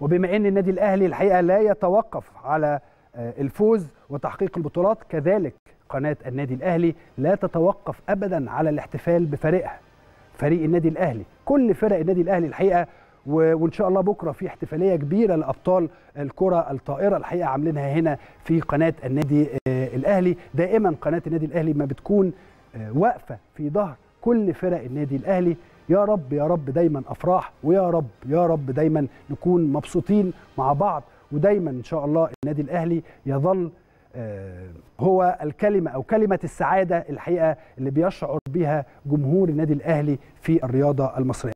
وبما ان النادي الاهلي الحقيقه لا يتوقف على آه، الفوز وتحقيق البطولات كذلك قناه النادي الاهلي لا تتوقف ابدا على الاحتفال بفريقها فريق النادي الاهلي كل فرق النادي الاهلي الحقيقه وان شاء الله بكره في احتفاليه كبيره لابطال الكره الطائره الحقيقه عاملينها هنا في قناه النادي آه، الاهلي دائما قناه النادي الاهلي ما بتكون آه، واقفه في ظهر كل فرق النادي الاهلي يا رب يا رب دايما افراح ويا رب يا رب دايما نكون مبسوطين مع بعض ودايما ان شاء الله النادي الاهلي يظل آه، هو الكلمة أو كلمة السعادة الحقيقة اللي بيشعر بها جمهور النادي الأهلي في الرياضة المصرية